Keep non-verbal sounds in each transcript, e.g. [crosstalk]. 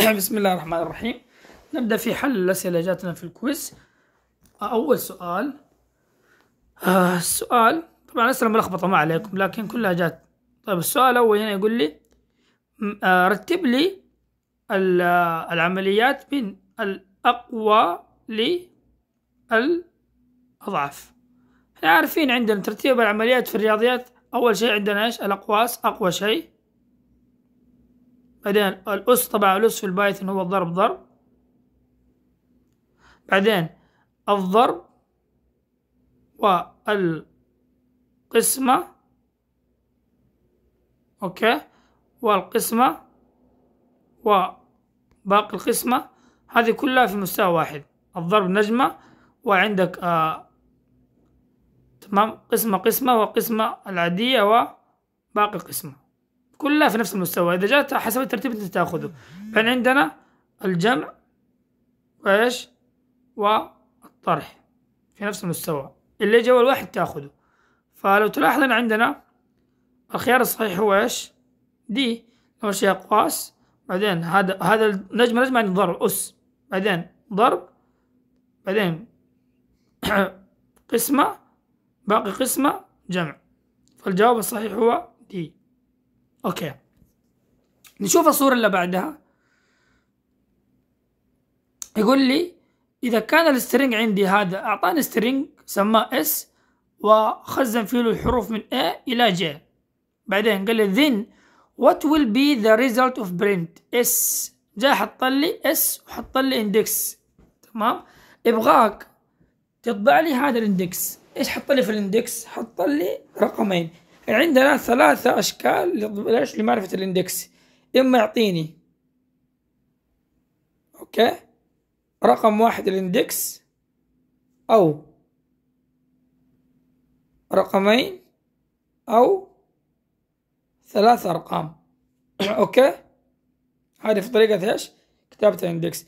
[coughs] بسم الله الرحمن الرحيم نبدأ في حل الأسئلة جاتنا في الكويز أول سؤال آه السؤال طبعا أسئلة ملخبطة ما عليكم لكن كلها جات طيب السؤال الأول هنا يقول لي آه رتب لي آه، العمليات من الأقوى للأضعف احنا عارفين عندنا ترتيب العمليات في الرياضيات أول شيء عندنا إيش الأقواس أقوى شيء بعدين الأس طبعا الأس في البايثون هو ضرب ضرب بعدين الضرب والقسمة أوكي والقسمة وباقي القسمة هذه كلها في مستوى واحد الضرب نجمة وعندك آه تمام قسمة قسمة وقسمة العادية وباقي القسمة كلها في نفس المستوى اذا جاءت حسب الترتيب انت تاخذه فان عندنا الجمع وايش والطرح في نفس المستوى اللي جوا الواحد تاخذه فلو تلاحظ ان عندنا الخيار الصحيح هو ايش دي اول شيء اقواس بعدين هذا هذا النجمه نجمه يعني ضرب اس بعدين ضرب بعدين [coughs] قسمه باقي قسمه جمع فالجواب الصحيح هو دي اوكي نشوف الصورة اللي بعدها يقول لي إذا كان السترينج عندي هذا أعطاني سترينج سماه S وخزن فيه الحروف من A إلى J بعدين قال لي then what will be the result of print S جاء حط لي S وحط لي index تمام إبغاك تطبع لي هذا الاندكس إيش حط لي في الاندكس حط لي رقمين عندنا ثلاثة أشكال ليش لمعرفة الاندكس إما يعطيني أوكي رقم واحد الاندكس أو رقمين أو ثلاثة أرقام [coughs] أوكي هذه في طريقة إيش كتابة الاندكس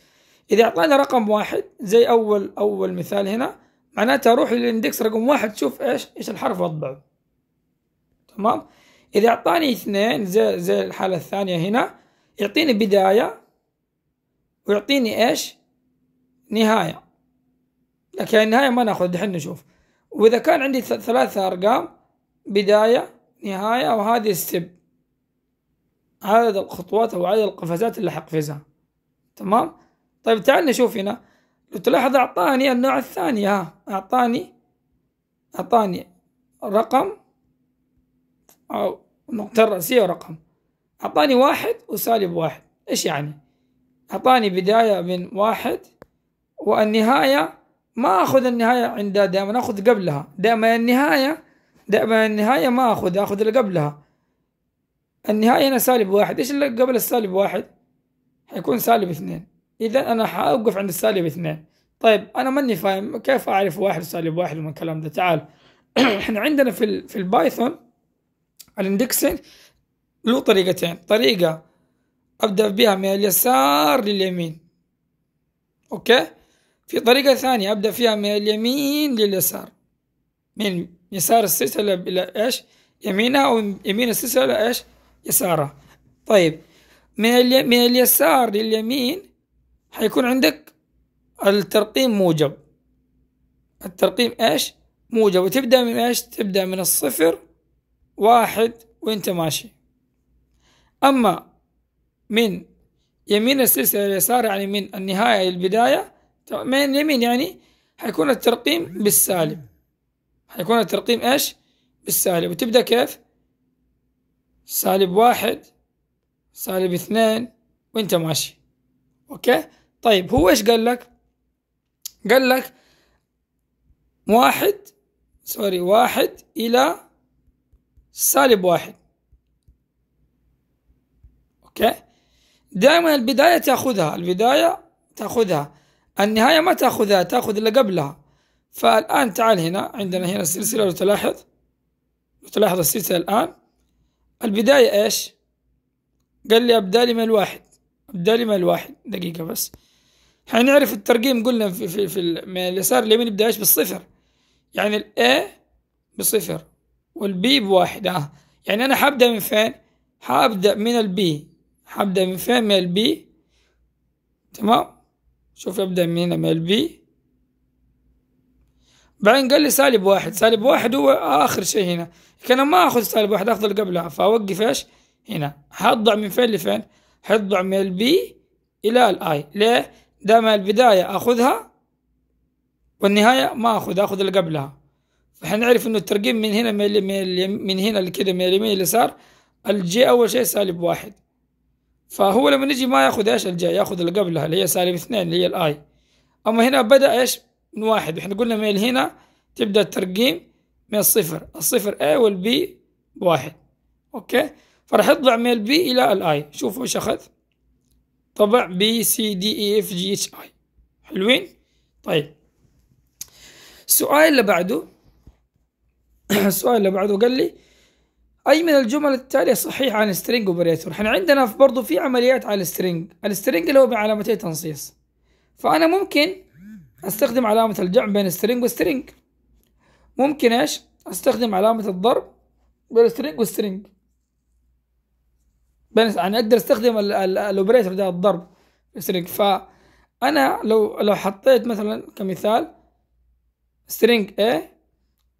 إذا أعطانا رقم واحد زي أول أول مثال هنا معناته أروح للاندكس رقم واحد شوف إيش إيش الحرف وأطبعه تمام إذا أعطاني اثنين زي, زي الحالة الثانية هنا يعطيني بداية ويعطيني إيش نهاية لكن يعني النهاية ما ناخذ دحين نشوف وإذا كان عندي ثلاثة أرقام بداية نهاية وهذه الستب عدد الخطوات أو عدد القفزات اللي حقفزها تمام طيب تعال نشوف هنا لو تلاحظ أعطاني النوع الثاني ها أعطاني أعطاني رقم أو نقطة الرأسية ورقم أعطاني واحد وسالب واحد إيش يعني؟ أعطاني بداية من واحد والنهاية ما أخذ النهاية عندها دائما أخذ قبلها دائما النهاية دائما النهاية ما أخذ أخذ اللي قبلها النهاية هنا سالب واحد إيش اللي قبل السالب واحد؟ حيكون سالب اثنين إذا أنا حأوقف عند السالب اثنين طيب أنا ماني فاهم كيف أعرف واحد سالب واحد من الكلام ده تعال [clears throat] إحنا عندنا في, في البايثون الاندكسنج له طريقتين طريقة أبدأ بها من اليسار لليمين أوكي في طريقة ثانية أبدأ فيها من اليمين لليسار من يسار السلسلة إلى إيش يمينها أو يمين السلسلة إلى إيش يسارها طيب من, الي... من اليسار لليمين حيكون عندك الترقيم موجب الترقيم إيش موجب وتبدأ من إيش تبدأ من الصفر واحد وانت ماشي أما من يمين السلسلة اليسار يعني من النهاية للبداية من يمين يعني حيكون الترقيم بالسالب حيكون الترقيم ايش؟ بالسالب وتبدأ كيف؟ سالب واحد سالب اثنين وانت ماشي اوكي؟ طيب هو ايش قال لك؟ قال لك واحد سوري واحد إلى سالب واحد أوكي دائما البداية تأخذها البداية تأخذها النهاية ما تأخذها تأخذ اللي قبلها فالآن تعال هنا عندنا هنا السلسلة لو تلاحظ لو تلاحظ السلسلة الآن البداية إيش قال لي أبدأ لي من الواحد أبدأ لي من الواحد دقيقة بس حنعرف الترقيم قلنا في, في, في من اليسار اليمين يبدأ إيش بالصفر يعني الاي بصفر والبي بواحد اه يعني انا حابدا من فين حابدا من البي حابدا من فين من البي تمام شوف ابدأ من هنا من البي بعدين قال لي سالب واحد سالب واحد هو اخر شيء هنا كان ما اخذ سالب واحد اخذ اللي قبلها فاوقف ايش هنا حضع من فين لفين حضع من البي الى الاي ليه دام البداية اخذها والنهاية ما اخذ اخذ اللي قبلها هنعرف انه الترقيم من هنا من هنا لكذا من اليمين اليسار الجي اول شيء سالب واحد فهو لما نجي ما ياخذ ايش الجي ياخذ اللي قبلها اللي هي سالب اثنين اللي هي الاي اما هنا بدا ايش من واحد احنا قلنا من هنا تبدا الترقيم من الصفر الصفر اي والبي بواحد اوكي فراح يطلع من البي الى الاي شوفوا ايش اخذ طبع بي سي دي اي اف جي اتش اي حلوين طيب السؤال اللي بعده السؤال [clears throat] اللي بعده قال لي اي من الجمل التاليه صحيحه عن سترينج اوبريتور احنا عندنا برضه في عمليات على السترينج السترينج اللي هو بعلامتي تنصيص فانا ممكن استخدم علامه الجمع بين سترينج وسترينج ممكن ايش استخدم علامه الضرب بين سترينج وسترينج يعني اقدر استخدم الاوبريتور ده الضرب سترينج فانا لو لو حطيت مثلا كمثال سترينج A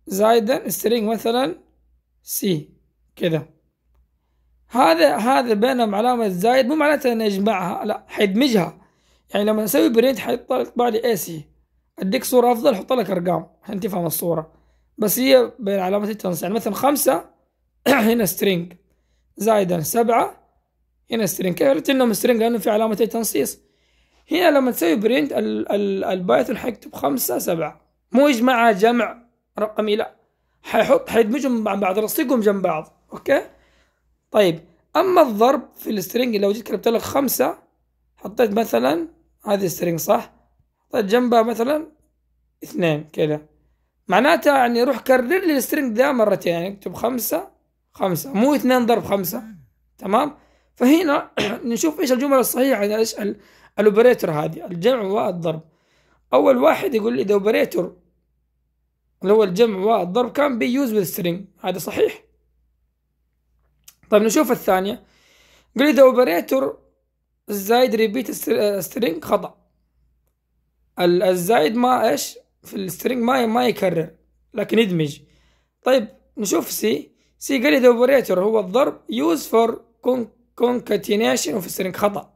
زايدا string مثلا سي كذا هذا هذا بينهم علامة زايد مو معناته اني اجمعها لا حيدمجها يعني لما اسوي برنت حيطلع لي اي سي اديك صورة افضل احط لك ارقام عشان تفهم الصورة بس هي بين علامة التنصيص يعني مثلا خمسة [clears throat] هنا string زايدا سبعة هنا string كيف عرفت انهم string لانه في علامة تنصيص هنا لما تسوي برنت البايثون حيكتب خمسة سبعة مو يجمعها جمع رقمي لا حيحط حيدمجهم مع بعض رصيقهم جنب بعض اوكي طيب اما الضرب في السترنج لو جيت كتبت لك خمسة حطيت مثلا هذه السترنج صح حطيت جنبها مثلا اثنين كذا معناتها يعني روح كرر لي السترنج ده مرتين يعني اكتب خمسة خمسة مو اثنين ضرب خمسة تمام فهنا [clears throat] نشوف ايش الجمل الصحيحة يعني ايش الاوبريتور هذه الجمع والضرب اول واحد يقول لي اذا اوبريتور اللي هو الجمع والضرب كان بي وذ سترينج هذا صحيح طيب نشوف الثانية قال ذا أوبريتور الزايد ريبيت سترينج خطأ الزايد ما إيش في السترينج ما ما يكرر لكن يدمج طيب نشوف سي سي قال ذا أوبريتور هو الضرب يوز فور كونكاتينيشن وفي سترينج خطأ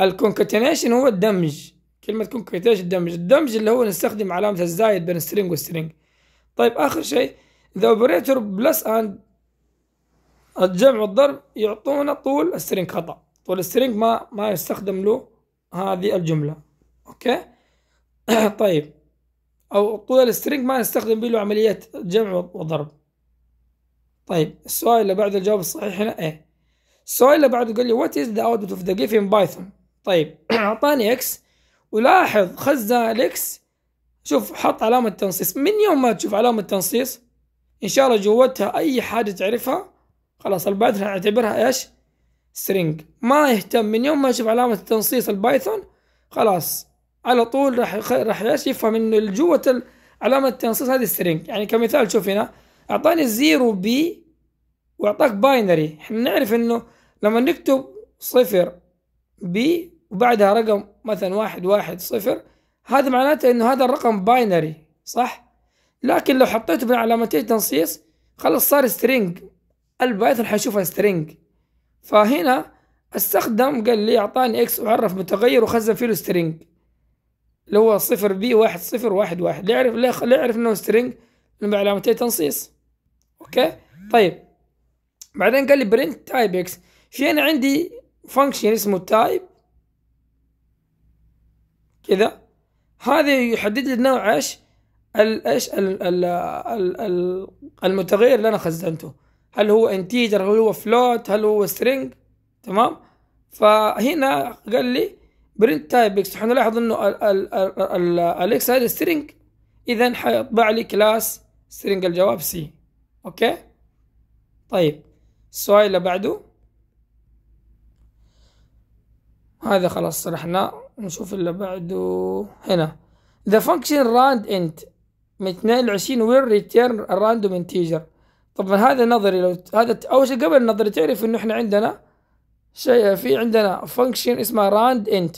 الكونكاتينيشن هو الدمج كلمة كونكريتيش الدمج الدمج اللي هو نستخدم علامة الزايد بين و string طيب آخر شيء ذا اوبريتور بلس اند الجمع والضرب يعطونا طول السترينج خطأ طول السترينج ما ما يستخدم له هذه الجملة أوكي [coughs] طيب أو طول السترينج ما نستخدم به له عملية جمع وضرب طيب السؤال اللي بعده الجواب الصحيح هنا إيه السؤال اللي بعده قال لي what is the output of the given python طيب [coughs] أعطاني x ولاحظ خزة الاكس شوف حط علامة تنصيص من يوم ما تشوف علامة تنصيص ان شاء الله جوتها اي حاجة تعرفها خلاص البايثون اعتبرها ايش سترينج ما يهتم من يوم ما يشوف علامة تنصيص البايثون خلاص على طول راح يخ... راح ايش يفهم انه جوة علامة التنصيص هذه سترينج يعني كمثال شوف هنا اعطاني زيرو بي واعطاك باينري احنا نعرف انه لما نكتب صفر بي وبعدها رقم مثلا واحد واحد صفر هذا معناته انه هذا الرقم باينري صح لكن لو حطيته بالعلامتين تنصيص خلص صار سترينج البايثون حيشوفها سترينج فهنا استخدم قال لي اعطاني اكس وعرف متغير وخزن فيه سترينج اللي هو صفر بي واحد صفر واحد واحد ليعرف ليعرف انه سترينج علامتين تنصيص اوكي طيب بعدين قال لي برنت تايب اكس في انا عندي فانكشن اسمه تايب كذا هذا يحدد لي نوع ايش ايش المتغير اللي انا خزنته هل هو انتيجر هل هو فلوت هل هو سترينج تمام فهنا قال لي برنت تايب اكس حنلاحظ انه الاكس هذا سترينج اذا حيطبع لي كلاس سترينج الجواب سي اوكي طيب السؤال اللي بعده هذا خلاص شرحناه نشوف اللي بعده هنا ذا فانكشن راند انت من 22 return ريتيرن random انتيجر طبعا هذا نظري لو هذا اول شيء قبل النظري تعرف انه احنا عندنا شيء في عندنا فانكشن اسمها راند انت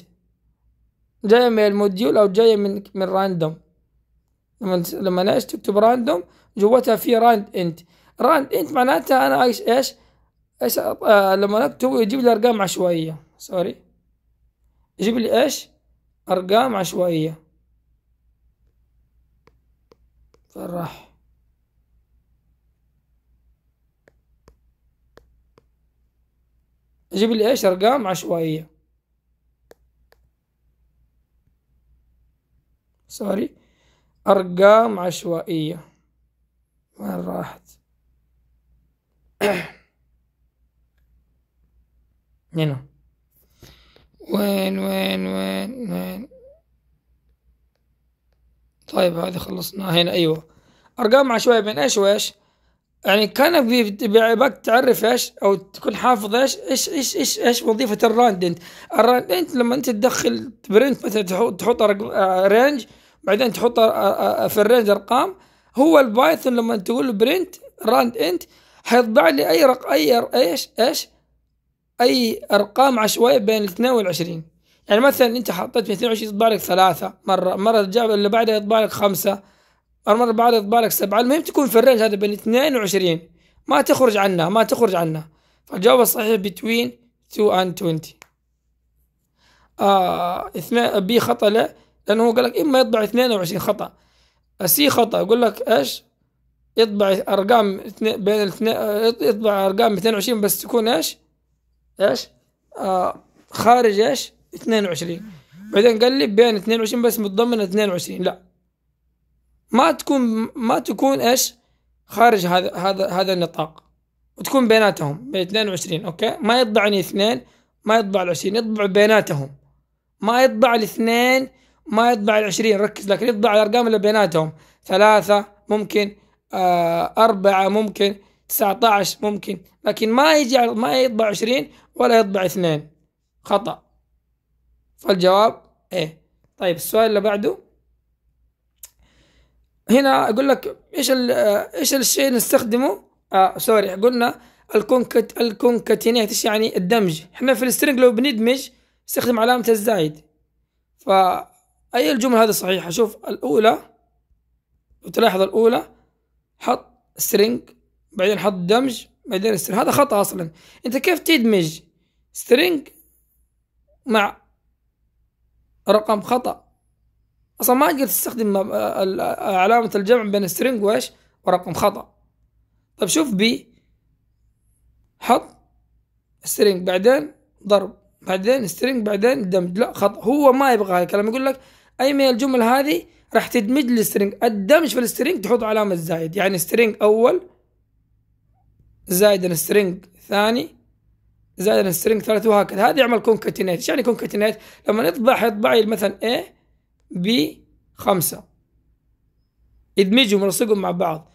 جايه من الموديول او جايه من من راندوم لما لما ايش تكتب راندوم جواتها في راند انت راند انت معناتها انا ايش ايش, إيش آه، لما اكتب يجيب لي ارقام عشوائيه سوري جيب لي ايش ارقام عشوائية فرح جيب لي ايش ارقام عشوائية سوري ارقام عشوائية وين راحت [clears throat] هنا وين وين وين وين طيب هذه خلصنا هنا ايوه ارقام عشوائيه بين ايش وايش يعني كانك بيعيبك تعرف ايش او تكون حافظ ايش ايش ايش ايش, إيش وظيفه الراندنت الراندنت لما انت تدخل برنت مثلا تحط آه، رينج بعدين تحط آه، آه، في الرينج ارقام هو البايثون لما تقول له برنت راند انت حيطبع لي اي رق اي ايش ايش أي أرقام عشوائية بين الاثنين والعشرين يعني مثلا أنت حطيت 22 يطبع لك ثلاثة مرة مرة اللي بعدها يطبع لك خمسة المرة اللي بعدها يطبع لك سبعة المهم تكون في الرينج هذا بين 22 ما تخرج عنها ما تخرج عنها فالجواب الصحيح between 2 and 20 آه اثنين بي خطأ لا لأنه هو قال لك إما يطبع 22 خطأ سي خطأ يقول لك إيش يطبع أرقام اثنين بين اثنين آه، يطبع أرقام 22 بس تكون إيش ايش؟ آه خارج ايش؟ 22 بعدين قال لي بين 22 بس متضمن 22 لا ما تكون ما تكون ايش؟ خارج هذا هذا هذا النطاق وتكون بيناتهم بين 22 اوكي ما يطبعني اثنين ما يطبع ال 20 يطبع بيناتهم ما يطبع الاثنين ما يطبع ال 20 ركز لكن يطبع الارقام اللي بيناتهم ثلاثة ممكن آه أربعة ممكن 19 ممكن لكن ما يجي ما يطبع 20 ولا يطبع 2 خطأ فالجواب ايه طيب السؤال اللي بعده هنا اقول لك ايش ايش الشيء نستخدمه آه سوري قلنا الكونكت الكونكاتينيت ايش يعني الدمج احنا في السترنج لو بندمج نستخدم علامة الزايد فأي الجملة هذه صحيحة شوف الأولى وتلاحظ الأولى حط string بعدين حط دمج بعدين استر هذا خطأ أصلا أنت كيف تدمج سترينج مع رقم خطأ أصلا ما تقدر تستخدم علامة الجمع بين سترينج وإيش ورقم خطأ طب شوف بي حط سترينج بعدين ضرب بعدين سترينج بعدين دمج لا خطأ هو ما يبغى هذا الكلام يقول لك أي من الجمل هذه راح تدمج لي سترينج الدمج في السترينج تحط علامة زايد يعني سترينج أول زائد سترينج ثاني زائد سترينج ثالث وهكذا هذا يعمل كونكاتينيت ايش يعني كونكاتينيت لما نطبع حيطبع مثلا A B خمسة ادمجهم ورصقهم مع بعض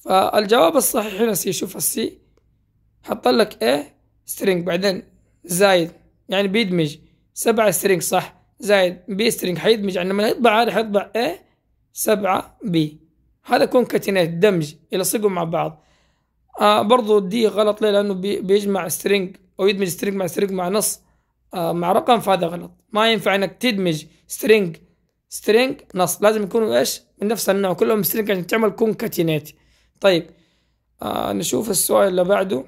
فالجواب الصحيح هنا سي شوف السي حط لك A سترنج بعدين زايد يعني بيدمج سبعة سترنج صح زائد بي سترنج حيدمج يعني لما يطبع هذا حيطبع A سبعة B هذا كونكاتينيت دمج يلصقهم مع بعض آه برضو دي غلط ليه لانه بيجمع سترينج او يدمج سترينج مع سترينج مع نص آه مع رقم فهذا غلط ما ينفع انك تدمج سترينج سترينج نص لازم يكونوا ايش من نفس النوع كلهم سترينج عشان تعمل كونكاتينيت طيب آه نشوف السؤال اللي بعده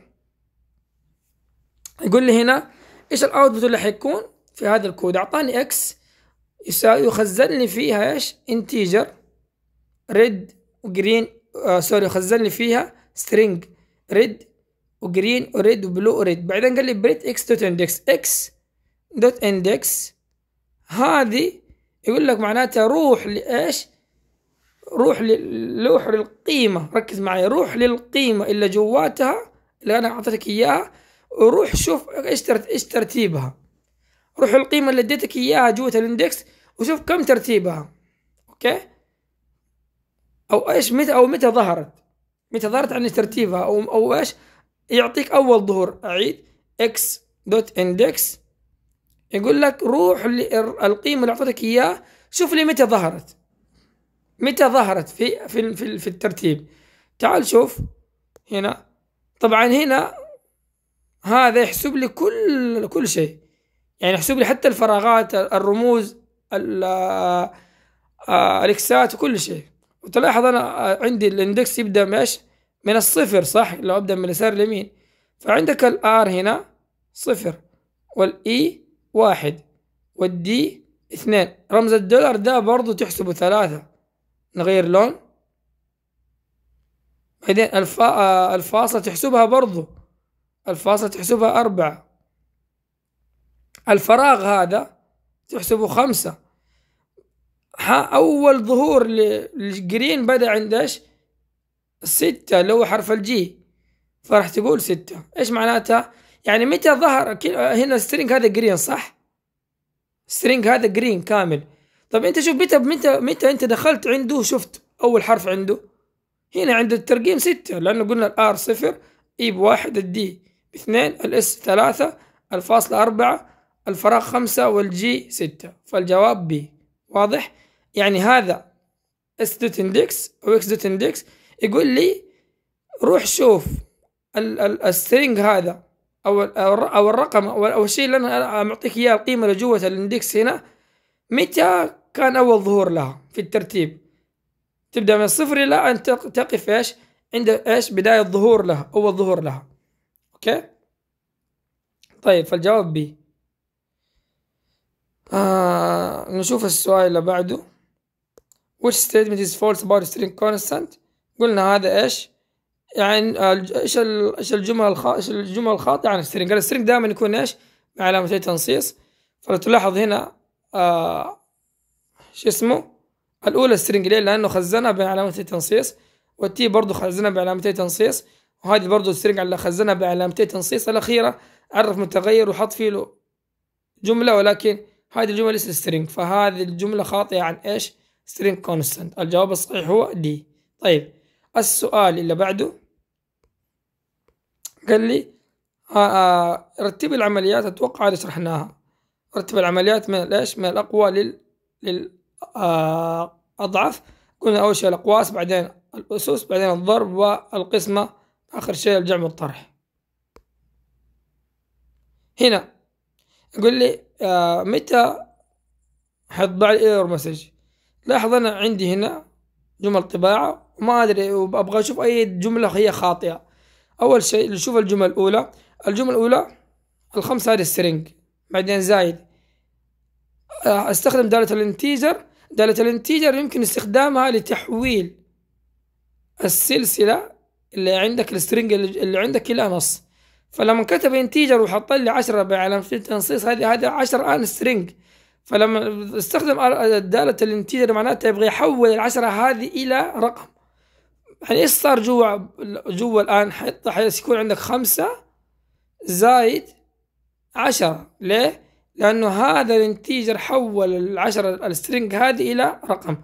يقول لي هنا ايش الاوتبوت اللي حيكون في هذا الكود اعطاني اكس يساوي يخزن لي فيها ايش انتيجر ريد وجرين آه سوري يخزن لي فيها سترينج ريد وجرين وريد وبلو وريد بعدين قال لي بريت اكس دوت اندكس اكس دوت اندكس هذه يقول لك معناتها روح لايش روح للوح للقيمه ركز معي روح للقيمه اللي جواتها اللي انا اعطيتك اياها وروح شوف ايش ايش ترتيبها روح القيمه اللي اديتك اياها جوه الاندكس وشوف كم ترتيبها اوكي او ايش متى او متى ظهرت ظهرت عن ترتيبها أو أو إيش يعطيك أول ظهور أعيد إكس دوت إندكس يقول لك روح القيمة اللي اعطيتك إياه شوف لي متى ظهرت متى ظهرت في في في, في الترتيب تعال شوف هنا طبعا هنا هذا يحسب لي كل كل شيء يعني يحسب لي حتى الفراغات الرموز آه، الاكسات وكل شيء وتلاحظ انا عندي الاندكس يبدا ماشي من الصفر صح لو ابدا من اليسار اليمين فعندك الار هنا صفر والاي e واحد والدي اثنين رمز الدولار ده برضو تحسبه ثلاثة نغير لون بعدين الفا... الفاصلة تحسبها برضو الفاصلة تحسبها أربعة الفراغ هذا تحسبه خمسة اول ظهور للجرين بدا عند ايش ستة اللي هو حرف الجي فراح تقول ستة ايش معناتها يعني متى ظهر هنا السترينج هذا جرين صح سترينج هذا جرين كامل طب انت شوف متى متى متى انت دخلت عنده شفت اول حرف عنده هنا عند الترقيم ستة لانه قلنا الار صفر اي بواحد الدي باثنين الاس ثلاثة الفاصلة أربعة الفراغ خمسة والجي ستة فالجواب بي واضح؟ يعني هذا اس دوت اندكس او اكس دوت اندكس يقول لي روح شوف السترينج هذا او او الرقم او الشيء اللي انا معطيك اياه القيمه اللي جوه الاندكس هنا متى كان اول ظهور لها في الترتيب تبدا من الصفر الى ان تقف ايش عند ايش بدايه ظهور لها اول ظهور لها اوكي طيب فالجواب بي آه نشوف السؤال اللي بعده which statement is false about string constant قلنا هذا ايش يعني ايش ايش الجمل الخ... ايش الجمل الخاطئه عن string قال string دائما يكون ايش مع بعلامتين تنصيص فلو تلاحظ هنا آه شو اسمه الاولى string ليه لانه خزنها بعلامتين تنصيص والتي برضه خزنها بعلامتين تنصيص وهذه برضه string اللي خزنها بعلامتين تنصيص الاخيره عرف متغير وحط فيه له جمله ولكن هذه الجمله ليست string فهذه الجمله خاطئه عن ايش string constant الجواب الصحيح هو دي طيب السؤال اللي بعده قال لي آه، آه، رتب العمليات أتوقع اللي شرحناها رتب العمليات من ليش من الأقوى لل للأضعف آه، قلنا أول شيء الأقواس بعدين الأسس بعدين الضرب والقسمة آخر شيء الجمع والطرح هنا يقول لي متى حتضع الايرور مسج لاحظ أنا عندي هنا جمل طباعة وما أدري وأبغى أشوف أي جملة هي خاطئة أول شيء نشوف الجمل الأولى الجملة الأولى الخمسة هذه سترينج بعدين زايد آه، استخدم دالة الانتيجر دالة الانتيجر يمكن استخدامها لتحويل السلسلة اللي عندك السترينج اللي عندك إلى نص فلما كتب انتيجر وحط لي عشرة بعلامة التنصيص هذه هذا عشرة ان سترينج فلما استخدم دالة الانتجر معناتها يبغى يحول العشرة هذه إلى رقم يعني إيش صار جوا جوا الآن حيكون عندك خمسة زايد عشرة ليه؟ لأنه هذا الانتيجر حول العشرة السترينج هذه إلى رقم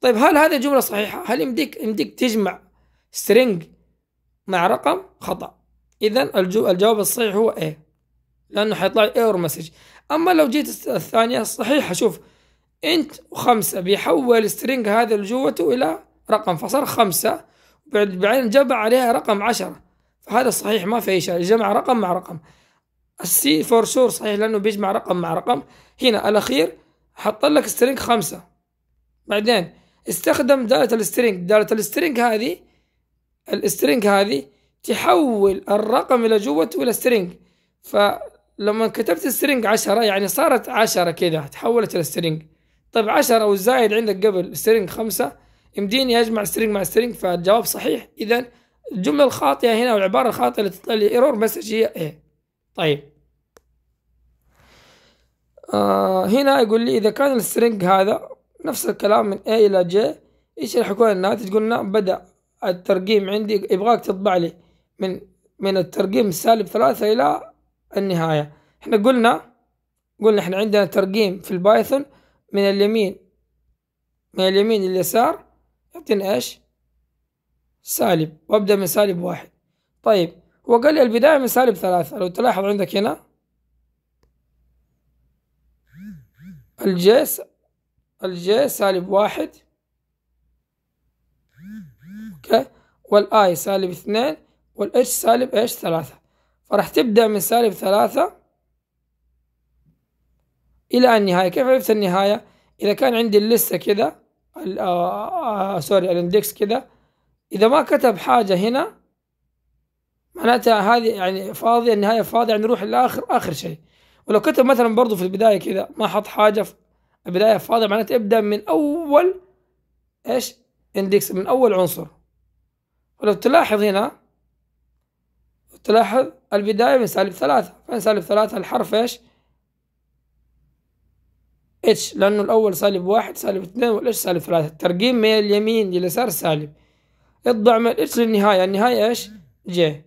طيب هل هذه جملة صحيحة؟ هل يمديك يمديك تجمع سترينج مع رقم؟ خطأ إذا الجواب الصحيح هو A لأنه حيطلع ايرور مسج أما لو جيت الثانية الصحيحة شوف انت وخمسة بيحول سترينج هذا اللي جوته إلى رقم فصار خمسة بعدين جمع عليها رقم عشرة فهذا صحيح ما في أي شيء جمع رقم مع رقم السي فور شور صحيح لأنه بيجمع رقم مع رقم هنا الأخير حط لك سترينج خمسة بعدين استخدم دالة السترينج دالة السترينج هذه السترينج هذه تحول الرقم اللي جوته إلى سترينج ف لما كتبت سترينج عشرة يعني صارت عشرة كذا تحولت إلى سترينج طيب عشرة والزايد عندك قبل سترينج خمسة يمديني اجمع سترينج مع سترينج فالجواب صحيح اذا الجملة الخاطئة هنا والعبارة الخاطئة اللي تطلع لي ايرور مسج هي ايه طيب آه هنا يقول لي اذا كان السترينج هذا نفس الكلام من A الى J ايش راح يكون الناتج قلنا بدأ الترقيم عندي يبغاك تطبع لي من من الترقيم سالب ثلاثة الى النهاية احنا قلنا قلنا احنا عندنا ترقيم في البايثون من اليمين من اليمين لليسار يعطينا ايش سالب وابدأ من سالب واحد طيب هو قال لي البداية من سالب ثلاثة لو تلاحظ عندك هنا الجيس الجي سالب واحد اوكي والاي سالب اثنين والاتش سالب ايش ثلاثة فراح تبدأ من سالب ثلاثة إلى النهاية كيف عرفت النهاية إذا كان عندي اللسة كذا آه، آه، آه، سوري الاندكس كذا إذا ما كتب حاجة هنا معناتها هذه يعني فاضية النهاية فاضية يعني نروح لآخر آخر شيء ولو كتب مثلا برضو في البداية كذا ما حط حاجة في البداية فاضية معناتها ابدأ من أول إيش اندكس من أول عنصر ولو تلاحظ هنا تلاحظ البداية من سالب ثلاثة فإن سالب ثلاثة الحرف إيش إتش لأنه الأول سالب واحد سالب اثنين والإتش سالب ثلاثة الترقيم من اليمين لليسار سالب اضع من الإتش للنهاية النهاية إيش جي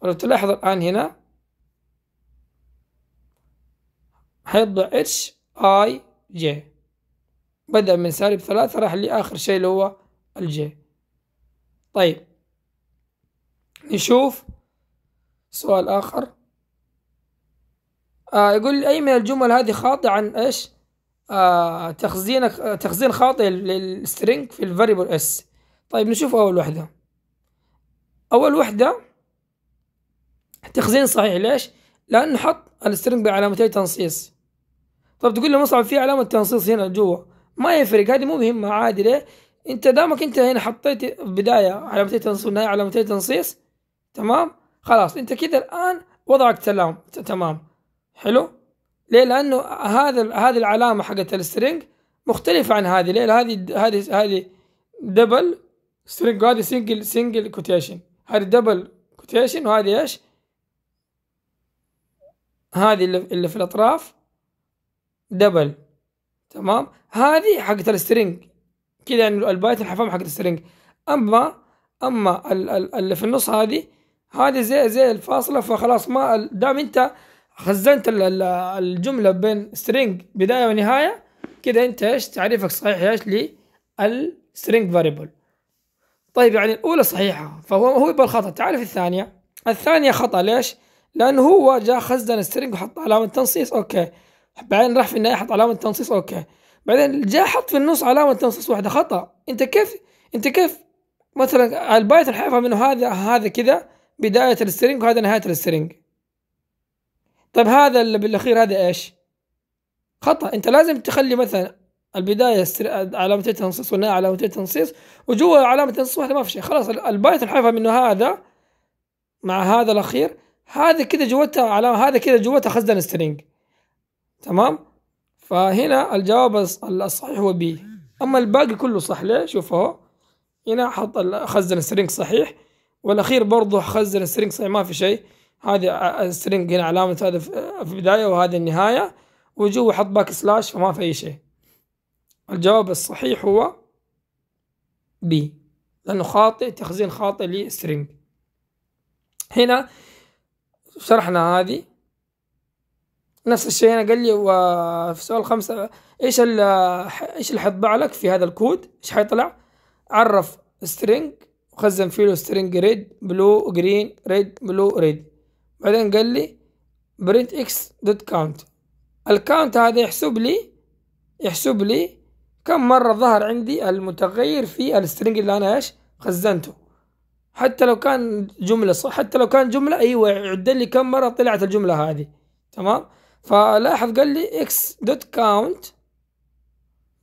ولو تلاحظ الآن هنا حيضع إتش آي جي بدأ من سالب ثلاثة راح لآخر شيء اللي هو الجي طيب نشوف سؤال آخر آه يقول أي من الجمل هذه خاطئة عن إيش آه تخزينك آه تخزين خاطئ للسترينج في الفاريبل اس طيب نشوف أول وحدة أول وحدة تخزين صحيح ليش؟ لأن حط السترينج بعلامتي تنصيص طب تقول لي مصعب في علامة تنصيص هنا جوا ما يفرق هذه مو مهمة عادي ليه؟ انت دامك انت هنا حطيت بداية علامتين تنصيص ونهاية علامتين تنصيص تمام؟ خلاص انت كذا الان وضعك تمام تمام حلو ليه لانه هذا هذه العلامه حقت السترنج مختلفه عن هذه ليه هذه هذه هذه دبل سترنج وهذه سنجل سنجل كوتيشن هذه دبل كوتيشن وهذه ايش هذه اللي في الاطراف دبل تمام هذه حقت السترنج كذا يعني البايت الحفام حقت السترنج اما اما اللي في النص هذه هذه زي زي الفاصله فخلاص ما دام انت خزنت الجمله بين سترينج بدايه ونهايه كده انت ايش تعريفك صحيح ايش للسترينج فاريبل طيب يعني الاولى صحيحه فهو هو بالخطا تعرف الثانيه الثانيه خطا ليش لانه هو جاء خزن السترينج وحط علامه تنصيص اوكي بعدين راح في النهايه حط علامه تنصيص اوكي بعدين جاء حط في النص علامه تنصيص واحده خطا انت كيف انت كيف مثلا البايت حيفهم انه هذا هذا كذا بداية السترينج وهذا نهاية السترينج طيب هذا اللي بالأخير هذا إيش خطأ أنت لازم تخلي مثلا البداية علامة تنصيص والنهاية علامة تنصيص وجوا علامة تنصيص واحدة ما في شيء خلاص البايثون حيفهم إنه هذا مع هذا الأخير هذا كذا جوتها علامة هذا كذا جوتها خزن سترينج تمام فهنا الجواب الصحيح هو بي أما الباقي كله صح ليه شوف هنا حط خزن سترينج صحيح والاخير برضه خزن السترنج صحيح ما في شيء هذه السترنج هنا يعني علامة هذا في البداية وهذه النهاية وجوه حط باك سلاش فما في أي شيء الجواب الصحيح هو بي لأنه خاطئ تخزين خاطئ لسترنج هنا شرحنا هذه نفس الشيء هنا قال لي وفي سؤال خمسة ايش ايش اللي حيطبع لك في هذا الكود ايش حيطلع عرف سترينج وخزن فيه له سترينج ريد بلو جرين ريد بلو ريد بعدين قال لي برنت اكس دوت كاونت الكاونت هذا يحسب لي يحسب لي كم مرة ظهر عندي المتغير في السترينج اللي انا ايش خزنته حتى لو كان جملة صح حتى لو كان جملة ايوه يعد لي كم مرة طلعت الجملة هذه تمام فلاحظ قال لي اكس دوت كاونت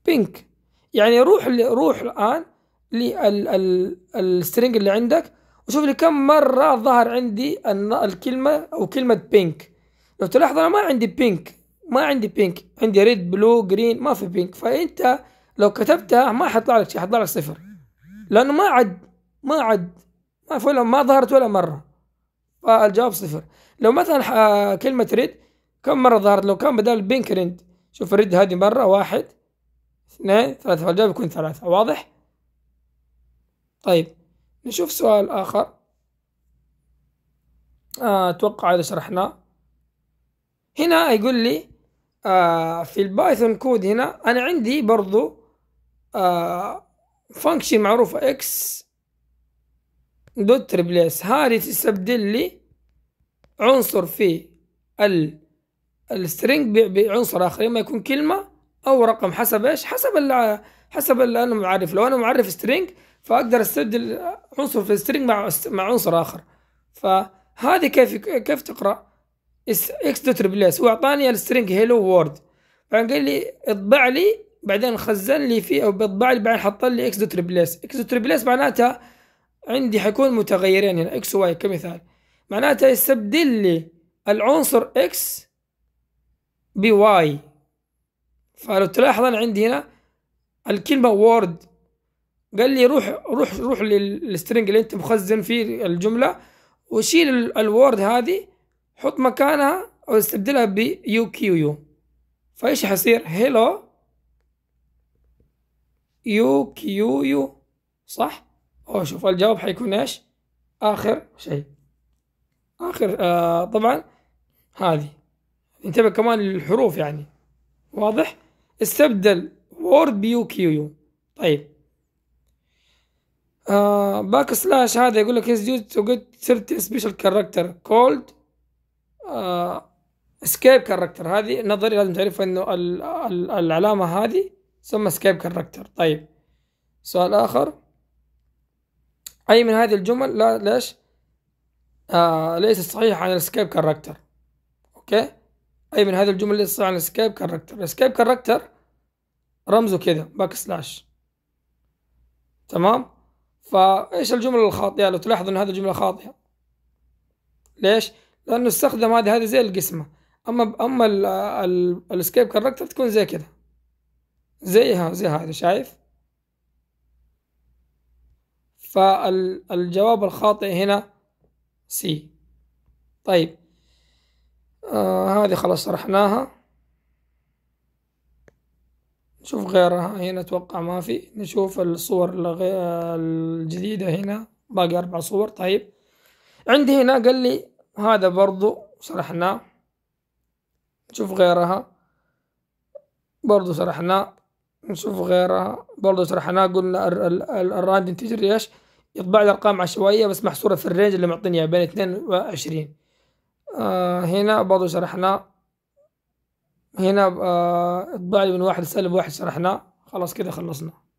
بينك يعني روح روح الان للسترنج اللي عندك وشوف لي كم مرة ظهر عندي الكلمة أو كلمة بينك لو تلاحظ أنا ما عندي بينك ما عندي بينك عندي ريد بلو جرين ما في بينك فأنت لو كتبتها ما حيطلع لك شيء حيطلع لك صفر لأنه ما عد ما عد ما ولا ما ظهرت ولا مرة فالجواب صفر لو مثلا كلمة ريد كم مرة ظهرت لو كان بدل بينك ريد شوف الريد هذه مرة واحد اثنين ثلاثة فالجواب يكون ثلاثة واضح؟ طيب نشوف سؤال آخر آه، أتوقع هذا شرحناه هنا يقول لي آه في البايثون كود هنا أنا عندي برضو آه فانكشن معروفة x دوت ريبليس هذه تستبدل لي عنصر في ال السترينج بعنصر آخر إما يكون كلمة أو رقم حسب إيش حسب الـ حسب اللي أنا معرف لو أنا معرف سترينج فاقدر استبدل عنصر في السترينج مع عنصر اخر فهذه كيف كيف تقرا اكس دوت ريبليس هو اعطاني السترينج هيلو وورد بعدين قال لي اطبع لي بعدين خزن لي فيه او بيطبع لي بعدين حط لي اكس دوت ريبليس اكس دوت ريبليس معناتها عندي حيكون متغيرين هنا اكس وواي كمثال معناتها يستبدل لي العنصر اكس بواي فلو تلاحظ انا عندي هنا الكلمه وورد قال لي روح روح روح للسترنج اللي انت مخزن فيه الجمله وشيل الوورد هذه حط مكانها او استبدلها ب يو كيو يو فايش حصير هيلو يو كيو يو صح او شوف الجواب حيكون ايش اخر شيء اخر آه طبعا هذه انتبه كمان للحروف يعني واضح استبدل وورد بيو كيو يو طيب آه باك سلاش هذا يقول لك از يوز تو جيت سيرت سبيشال كاركتر كولد اسكيب كاركتر هذه نظري لازم تعرف انه ال ال العلامة هذه تسمى اسكيب كاركتر طيب سؤال آخر أي من هذه الجمل لا ليش آه ليس صحيح عن الاسكيب كاركتر أوكي أي من هذه الجمل ليس صحيح عن الاسكيب كاركتر الاسكيب كاركتر رمزه كذا باك سلاش تمام فايش الجمله الخاطئه لو تلاحظ ان هذه جمله خاطئه ليش لانه استخدم هذه هذه زي القسمه اما اما الاسكيب كاركتر تكون زي كده زيها زي هذا شايف فالجواب الخاطئ هنا سي طيب آه هذه خلاص شرحناها نشوف غيرها هنا أتوقع ما في نشوف الصور الجديدة هنا باقي أربع صور طيب عندي هنا قال لي هذا برضو شرحناه نشوف غيرها برضو شرحناه نشوف غيرها برضو شرحناه قلنا الراند تجري ايش يطبع لي ارقام عشوائيه بس محصوره في الرينج اللي معطيني بين اثنين وعشرين آه هنا برضو شرحناه هنا اطبع آه، لي من واحد سالب واحد شرحناه خلاص كده خلصنا